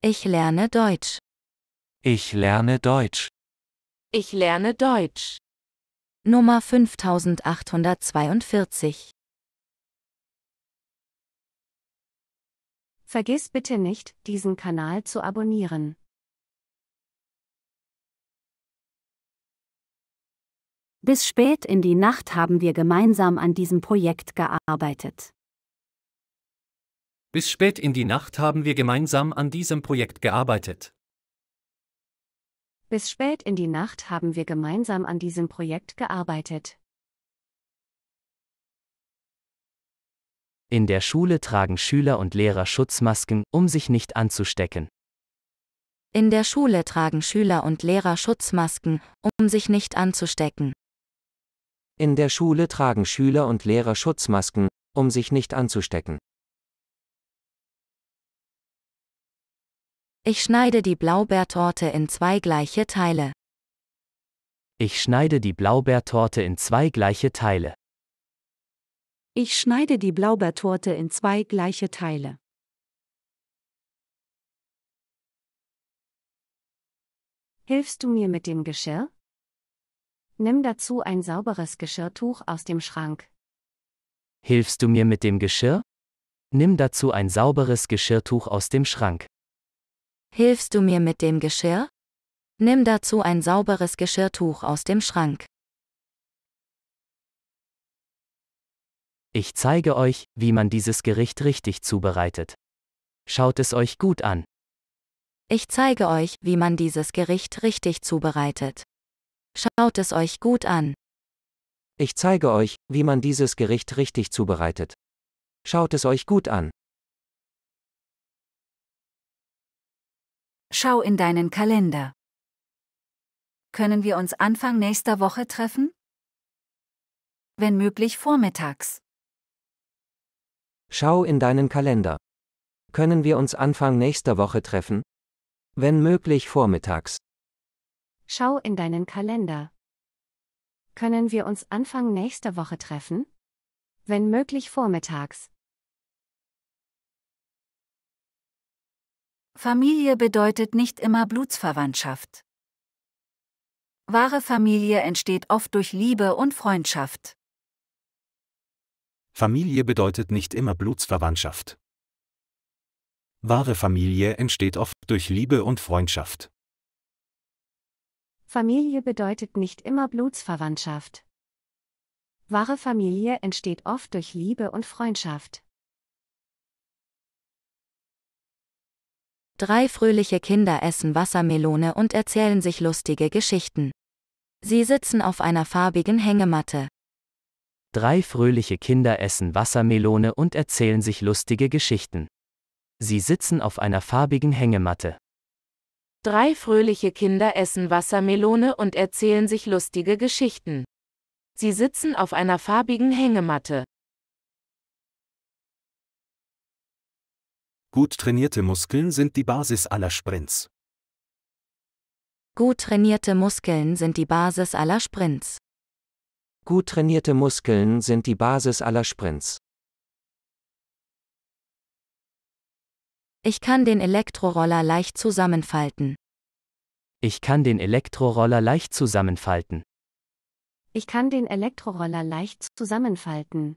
Ich lerne Deutsch. Ich lerne Deutsch. Ich lerne Deutsch. Nummer 5842. Vergiss bitte nicht, diesen Kanal zu abonnieren. Bis spät in die Nacht haben wir gemeinsam an diesem Projekt gearbeitet. Bis spät in die Nacht haben wir gemeinsam an diesem Projekt gearbeitet. Bis spät in die Nacht haben wir gemeinsam an diesem Projekt gearbeitet. In der Schule tragen Schüler und Lehrer Schutzmasken, um sich nicht anzustecken. In der Schule tragen Schüler und Lehrer Schutzmasken, um sich nicht anzustecken. In der Schule tragen Schüler und Lehrer Schutzmasken, um sich nicht anzustecken. Ich schneide die Blaubeertorte in zwei gleiche Teile. Ich schneide die Blaubeertorte in zwei gleiche Teile. Ich schneide die Blaubeertorte in zwei gleiche Teile. Hilfst du mir mit dem Geschirr? Nimm dazu ein sauberes Geschirrtuch aus dem Schrank. Hilfst du mir mit dem Geschirr? Nimm dazu ein sauberes Geschirrtuch aus dem Schrank. Hilfst du mir mit dem Geschirr? Nimm dazu ein sauberes Geschirrtuch aus dem Schrank. Ich zeige euch, wie man dieses Gericht richtig zubereitet. Schaut es euch gut an. Ich zeige euch, wie man dieses Gericht richtig zubereitet. Schaut es euch gut an. Ich zeige euch, wie man dieses Gericht richtig zubereitet. Schaut es euch gut an. Schau in deinen Kalender. Können wir uns Anfang nächster Woche treffen? Wenn möglich vormittags. Schau in deinen Kalender. Können wir uns Anfang nächster Woche treffen? Wenn möglich vormittags. Schau in deinen Kalender. Können wir uns Anfang nächster Woche treffen? Wenn möglich vormittags. Familie bedeutet nicht immer Blutsverwandtschaft. Wahre Familie entsteht oft durch Liebe und Freundschaft. Familie bedeutet nicht immer Blutsverwandtschaft. Wahre Familie entsteht oft durch Liebe und Freundschaft. Familie bedeutet nicht immer Blutsverwandtschaft. Wahre Familie entsteht oft durch Liebe und Freundschaft. Drei fröhliche Kinder essen Wassermelone und erzählen sich lustige Geschichten. Sie sitzen auf einer farbigen Hängematte. Drei fröhliche Kinder essen Wassermelone und erzählen sich lustige Geschichten. Sie sitzen auf einer farbigen Hängematte. Drei fröhliche Kinder essen Wassermelone und erzählen sich lustige Geschichten. Sie sitzen auf einer farbigen Hängematte. Gut trainierte Muskeln sind die Basis aller Sprints. Gut trainierte Muskeln sind die Basis aller Sprints. Gut trainierte Muskeln sind die Basis aller Sprints. Ich kann den Elektroroller leicht zusammenfalten. Ich kann den Elektroroller leicht zusammenfalten. Ich kann den Elektroroller leicht zusammenfalten.